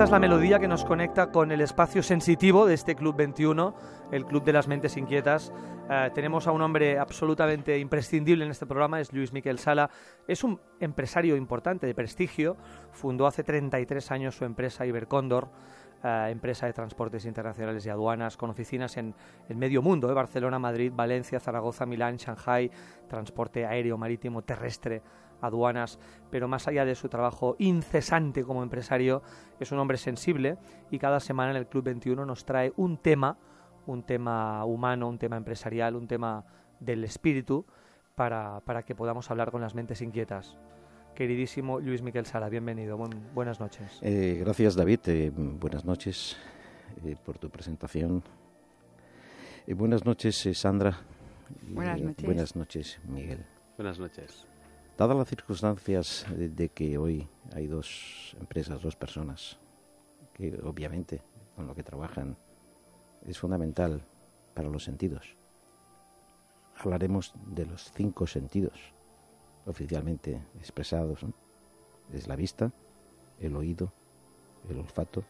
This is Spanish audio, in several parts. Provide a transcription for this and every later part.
Esta es la melodía que nos conecta con el espacio sensitivo de este Club 21, el Club de las Mentes Inquietas. Eh, tenemos a un hombre absolutamente imprescindible en este programa, es Luis Miquel Sala. Es un empresario importante de prestigio, fundó hace 33 años su empresa Ibercóndor. Eh, empresa de transportes internacionales y aduanas, con oficinas en el medio mundo, eh, Barcelona, Madrid, Valencia, Zaragoza, Milán, Shanghai, transporte aéreo, marítimo, terrestre, aduanas, pero más allá de su trabajo incesante como empresario, es un hombre sensible y cada semana en el Club 21 nos trae un tema, un tema humano, un tema empresarial, un tema del espíritu, para, que podamos hablar con las mentes inquietas queridísimo Luis Miguel Sala. Bienvenido, buenas noches. Eh, gracias, David. Eh, buenas noches eh, por tu presentación. buenas noches, Sandra. Buenas noches. buenas noches, Miguel. Buenas noches. Dadas las circunstancias eh, de, que hoy hay dos empresas, dos personas, que obviamente con lo que trabajan es fundamental para los sentidos. Hablaremos de los cinco sentidos oficialmente expresados. Es la vista, el oído, el olfato,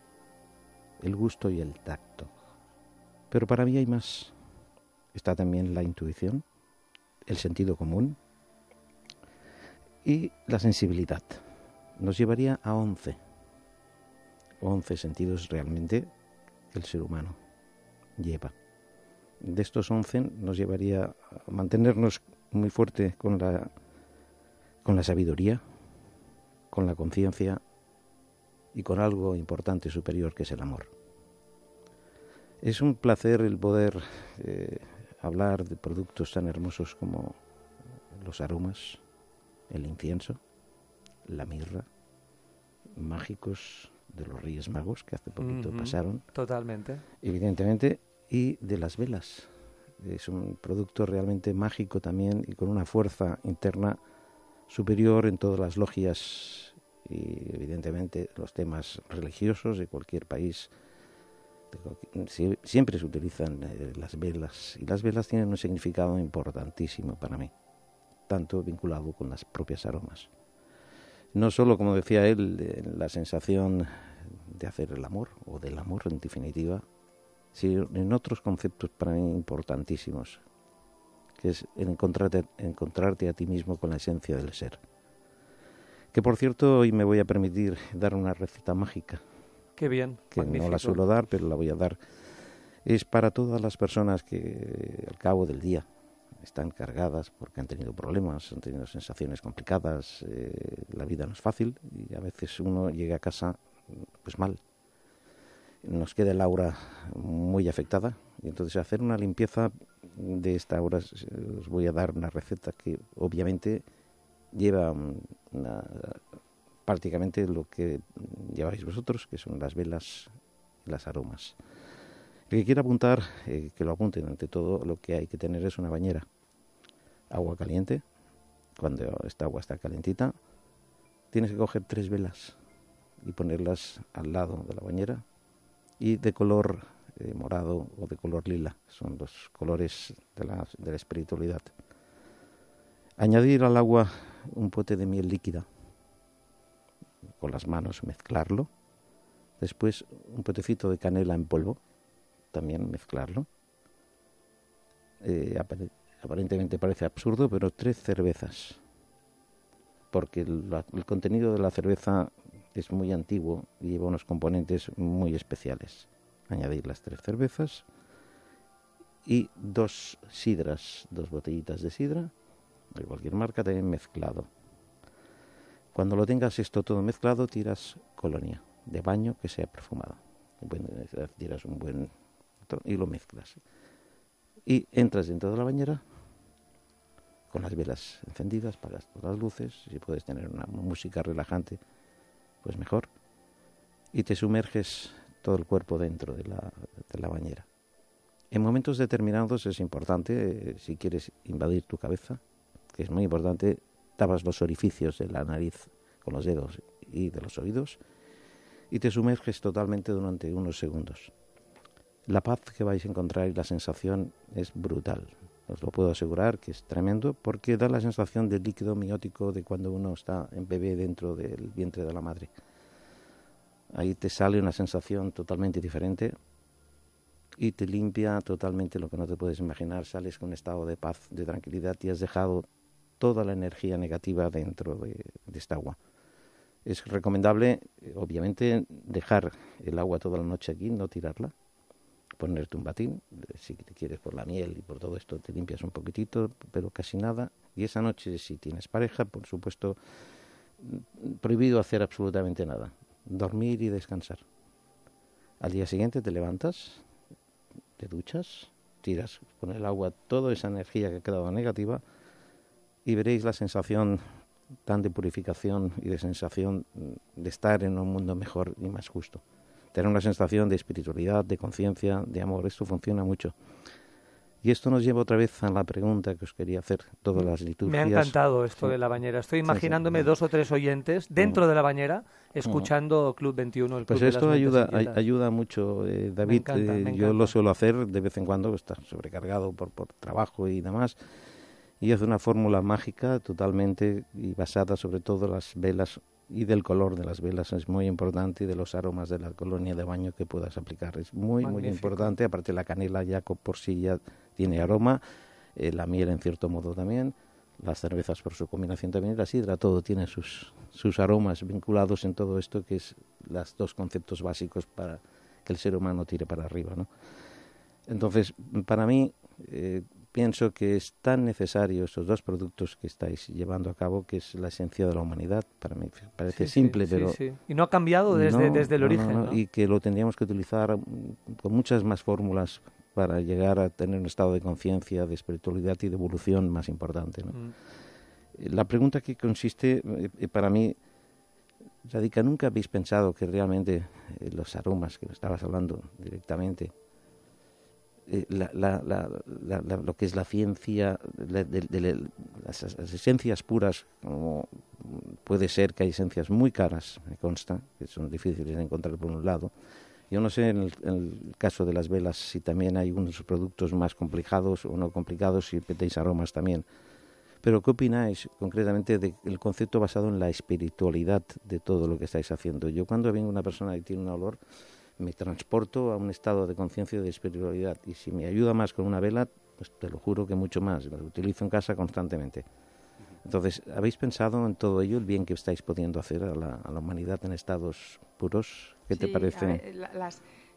el gusto y el tacto. Pero para mí hay más. Está también la intuición, el sentido común, y la sensibilidad. Nos llevaría a 11. 11 sentidos realmente el ser humano lleva. De estos 11 nos llevaría a mantenernos muy fuerte con la, con la sabiduría, con la conciencia y con algo importante y superior que es el amor. Es un placer el poder eh, hablar de productos tan hermosos como los aromas, el incienso, la mirra, mágicos de los Reyes Magos que hace poquito pasaron. Totalmente. Evidentemente, y de las velas. Es un producto realmente mágico también y con una fuerza interna superior en todas las logias y evidentemente los temas religiosos de cualquier país. Siempre se utilizan eh, las velas y las velas tienen un significado importantísimo para mí tanto vinculado con las propias aromas. No solo, como decía él, la sensación de hacer el amor o del amor en definitiva, sino en otros conceptos para mí importantísimos, que es encontrarte, encontrarte a ti mismo con la esencia del ser. Que por cierto, hoy me voy a permitir dar una receta mágica. Qué bien. Que no la suelo dar, pero la voy a dar. Es para todas las personas que al cabo del día están cargadas porque han tenido problemas, han tenido sensaciones complicadas, eh, la vida no es fácil y a veces uno llega a casa pues mal. Nos queda el aura muy afectada y entonces hacer una limpieza de esta aura os voy a dar una receta que obviamente lleva prácticamente lo que lleváis vosotros, que son las velas y las aromas que quiera apuntar, eh, que lo apunten. Ante todo, lo que hay que tener es una bañera. Agua caliente, cuando esta agua está calentita, tienes que coger tres velas y ponerlas al lado de la bañera y de color eh, morado o de color lila, son los colores de la, de la espiritualidad. Añadir al agua un pote de miel líquida con las manos, mezclarlo. Después un potecito de canela en polvo, también mezclarlo. Eh, aparentemente parece absurdo, pero tres cervezas. Porque el, contenido de la cerveza es muy antiguo y lleva unos componentes muy especiales. Añadir las tres cervezas y dos sidras, dos botellitas de sidra, de cualquier marca, también mezclado. Cuando lo tengas esto todo mezclado, tiras colonia de baño que sea perfumado. Tiras un buen y lo mezclas. Y entras dentro de la bañera con las velas encendidas, pagas todas las luces, si puedes tener una música relajante, pues mejor. Y te sumerges todo el cuerpo dentro de la, bañera. En momentos determinados es importante, eh, si quieres invadir tu cabeza, que es muy importante, tapas los orificios de la nariz con los dedos y de los oídos y te sumerges totalmente durante unos segundos la paz que vais a encontrar y la sensación es brutal. Os lo puedo asegurar que es tremendo porque da la sensación de líquido miótico de cuando uno está en bebé dentro del vientre de la madre. Ahí te sale una sensación totalmente diferente y te limpia totalmente lo que no te puedes imaginar. Sales con un estado de paz, de tranquilidad y has dejado toda la energía negativa dentro de, de esta agua es recomendable, obviamente, dejar el agua toda la noche aquí, no tirarla, ponerte un batín, eh, si te quieres por la miel y por todo esto te limpias un poquitito, pero casi nada. Y esa noche, si tienes pareja, por supuesto, mm, prohibido hacer absolutamente nada. Dormir y descansar. Al día siguiente te levantas, te duchas, tiras con el agua toda esa energía que ha quedado negativa y veréis la sensación tan de purificación y de sensación mm, de estar en un mundo mejor y más justo tener una sensación de espiritualidad, de conciencia, de amor. Esto funciona mucho. Y esto nos lleva otra vez a la pregunta que os quería hacer, todas las liturgias. Me ha encantado esto de la bañera. Estoy imaginándome dos o tres oyentes dentro mm. de la bañera mm. escuchando Club 21, el pues Club Pues esto ayuda, ayuda mucho, eh, David. Eh, yo lo suelo hacer de vez en cuando, está sobrecargado por, por trabajo y demás. Y es una fórmula mágica totalmente y basada sobre todo en las velas y del color de las velas es muy importante y de los aromas de la colonia de baño que puedas aplicar. Es muy, muy importante. Aparte, la canela ya por sí ya tiene aroma, eh, la miel en cierto modo también, las cervezas por su combinación también la sidra, todo tiene sus, sus aromas vinculados en todo esto que es los dos conceptos básicos para que el ser humano tire para arriba. ¿no? Entonces, para mí, eh, pienso que es tan necesario esos dos productos que estáis llevando a cabo, que es la esencia de la humanidad. Para mí parece simple, pero... y no ha cambiado desde, el origen. y que lo tendríamos que utilizar con muchas más fórmulas para llegar a tener un estado de conciencia, de espiritualidad y de evolución más importante. Mm. Eh, la pregunta que consiste, eh, para mí, Radica, ¿nunca habéis pensado que realmente eh, los aromas que estabas hablando directamente eh, lo que es la ciencia, de, las, esencias puras, como puede ser que hay esencias muy caras, me consta, que son difíciles de encontrar por un lado. Yo no sé en el, caso de las velas si también hay unos productos más complicados o no complicados, si petéis aromas también. Pero ¿qué opináis concretamente del concepto basado en la espiritualidad de todo lo que estáis haciendo? Yo cuando vengo una persona y tiene un olor, me transporto a un estado de conciencia y de espiritualidad. Y si me ayuda más con una vela, pues te lo juro que mucho más. Lo utilizo en casa constantemente. Entonces, ¿habéis pensado en todo ello, el bien que estáis pudiendo hacer a la, humanidad en estados puros? ¿Qué te parece?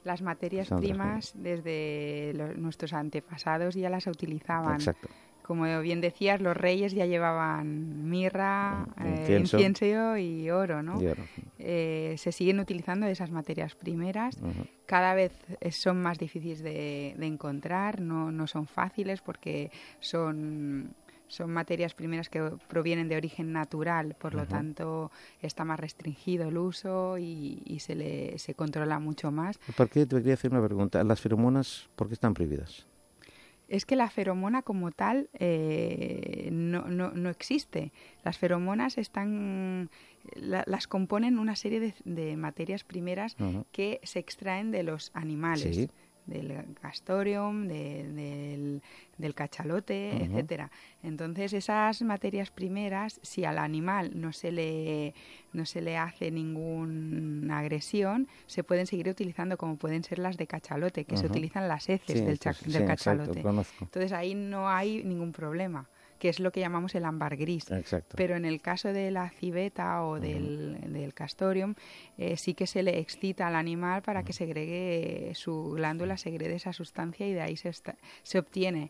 las, materias primas, desde nuestros antepasados ya las utilizaban. Exacto como bien decías, los reyes ya llevaban mirra, eh, incienso, y oro, ¿no? Eh, se siguen utilizando esas materias primeras, cada vez eh, son más difíciles de, encontrar, no, no son fáciles porque son son materias primeras que provienen de origen natural, por lo tanto está más restringido el uso y, se, le, se controla mucho más. ¿Por qué te quería hacer una pregunta? ¿Las feromonas por qué están prohibidas? es que la feromona como tal eh, no, no, no, existe. Las feromonas están, las componen una serie de, materias primeras que se extraen de los animales del gastorium, del, del, cachalote, etcétera. Entonces esas materias primeras, si al animal no se le no se le hace ninguna agresión, se pueden seguir utilizando como pueden ser las de cachalote, que se utilizan las heces del, cachalote. Entonces ahí no hay ningún problema que es lo que llamamos el ámbar gris. Pero en el caso de la civeta o del, castorium, eh, sí que se le excita al animal para que segregue, su glándula segrede esa sustancia y de ahí se, obtiene.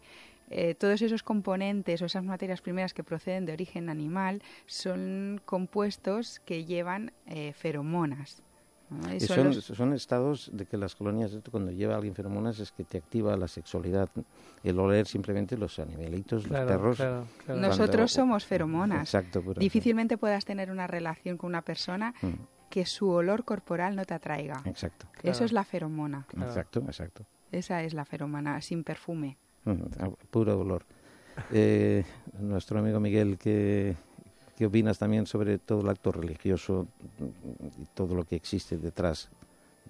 Eh, todos esos componentes o esas materias primeras que proceden de origen animal son compuestos que llevan eh, feromonas son, estados de que las colonias, cuando lleva alguien feromonas, es que te activa la sexualidad. El oler simplemente los animalitos, los perros. Nosotros somos feromonas. Exacto. Difícilmente puedas tener una relación con una persona mm. que su olor corporal no te atraiga. Exacto. Eso es la feromona. Exacto, exacto. Esa es la feromona, sin perfume. Mm, ah, puro olor. Eh, nuestro amigo Miguel, que ¿Qué opinas también sobre todo el acto religioso mm, y todo lo que existe detrás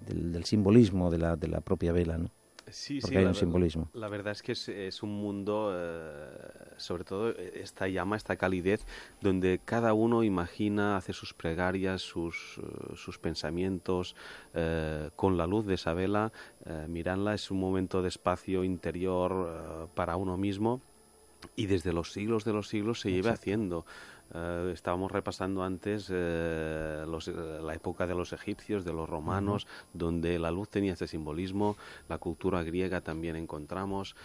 del, simbolismo de la, de la propia vela? ¿no? Sí, sí, la, verdad es que es, un mundo, eh, sobre todo eh, esta llama, esta calidez, donde cada uno imagina, hace sus pregarias, sus, eh, sus pensamientos, con la luz de esa vela, eh, es un momento de espacio interior para uno mismo y desde los siglos de los siglos se lleva haciendo. Eh, estábamos repasando antes eh, eh, la época de los egipcios, de los romanos, donde la luz tenía ese simbolismo, la cultura griega también encontramos.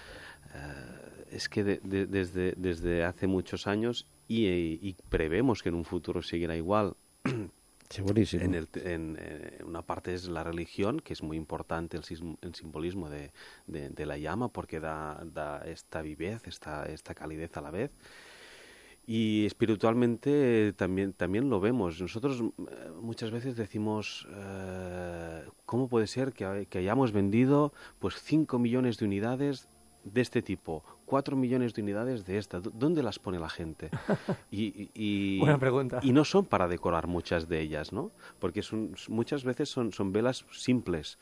es que desde, desde hace muchos años y, y prevemos que en un futuro seguirá igual. buenísimo. En, eh, una parte es la religión, que es muy importante el, simbolismo de, la llama, porque da, esta vivez, esta, calidez a la vez. Y espiritualmente también, también lo vemos. Nosotros eh, muchas veces decimos, eh, ¿cómo puede ser que, hayamos vendido pues 5 millones de unidades de este tipo? ...cuatro millones de unidades de estas. ¿Dónde las pone la gente? Y, y, Y no son para decorar muchas de ellas, ¿no? Porque son, muchas veces son, son velas simples.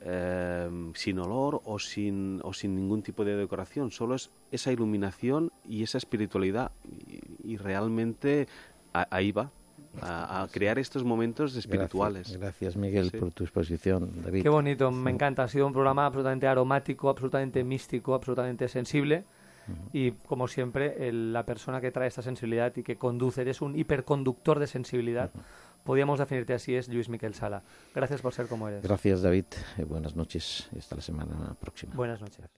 Em, sin olor o sin, o sin ningún tipo de decoración, solo es esa iluminación y esa espiritualidad y, realmente ahí va a, crear estos momentos espirituales. Gracias, Miguel, por tu exposición, David. Qué bonito, me encanta. Ha sido un programa absolutamente aromático, absolutamente místico, absolutamente sensible. Y como siempre, la persona que trae esta sensibilidad y que conduce, eres un hiperconductor de sensibilidad. Podríamos definirte así, es Luis Miquel Sala. Gracias por ser como eres. Gracias, David. Eh, buenas noches. Hasta la semana próxima. Buenas noches.